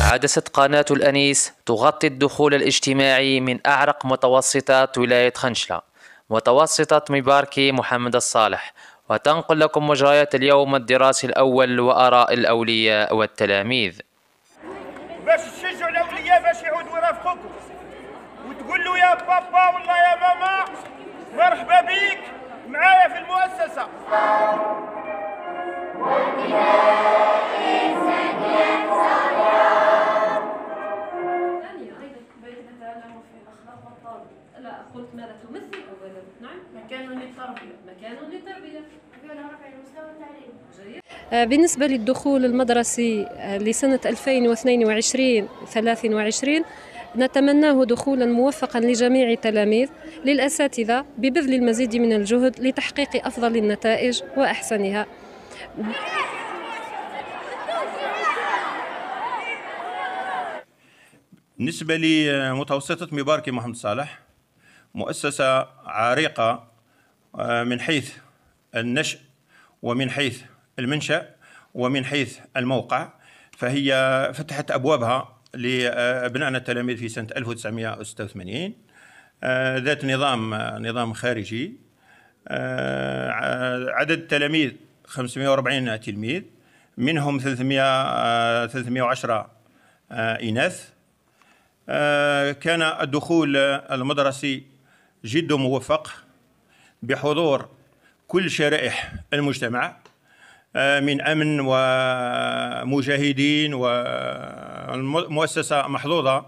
عدست قناة الأنيس تغطي الدخول الاجتماعي من أعرق متوسطات ولاية خنشلة متوسطة مباركي محمد الصالح وتنقل لكم مجريات اليوم الدراسي الأول وآراء الأولياء والتلاميذ باش تشجعوا الأولياء باش يعودوا يرافقوكم وتقول له يا بابا والله يا ماما مرحبا بيك معايا في المؤسسة مكان للتربية مكان للتربية يعني آه، بالنسبة للدخول المدرسي آه، لسنة 2022-23 نتمناه دخولا موفقا لجميع التلاميذ للأساتذة ببذل المزيد من الجهد لتحقيق أفضل النتائج وأحسنها بالنسبة لمتوسطة مباركي محمد صالح مؤسسة عريقة آه، من حيث النشأ ومن حيث المنشأ ومن حيث الموقع فهي فتحت أبوابها لأبنائنا التلاميذ في سنة 1986 آه، ذات نظام آه، نظام خارجي عدد التلاميذ 540 تلميذ منهم 300 310 إناث كان الدخول المدرسي جد موفق بحضور كل شرائح المجتمع آه، من امن ومجاهدين ومؤسسه محظوظه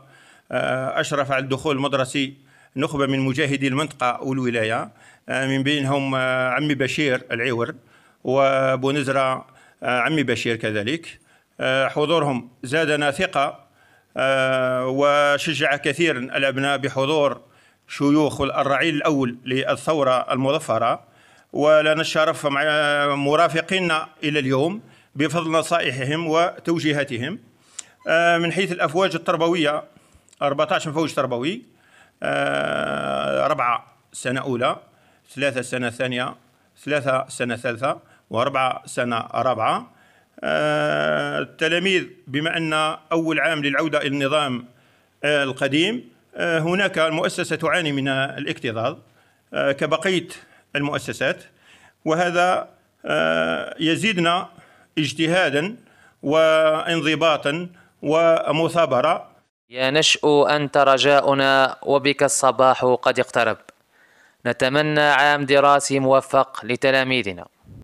آه، اشرف على الدخول المدرسي نخبه من مجاهدي المنطقه والولايه آه، من بينهم عمي بشير العور وبنزره عمي بشير كذلك حضورهم زادنا ثقه وشجع كثيرا الابناء بحضور شيوخ الرعيل الأول للثورة المظفرة ولنا الشرف مع مرافقينا إلى اليوم بفضل نصائحهم وتوجيهاتهم آه، من حيث الأفواج التربوية 14 فوج تربوي آه، ربعة سنة أولى ثلاثة سنة ثانية ثلاثة سنة ثالثة وأربعة سنة رابعة آه، التلاميذ بما أن أول عام للعودة إلى النظام القديم آه، هناك المؤسسة تعاني من الاكتظاظ آه، كبقية المؤسسات وهذا آه، يزيدنا اجتهادا وانضباطا ومثابرة يا نشأ أنت رجاؤنا وبك الصباح قد اقترب نتمنى عام دراسي موفق لتلاميذنا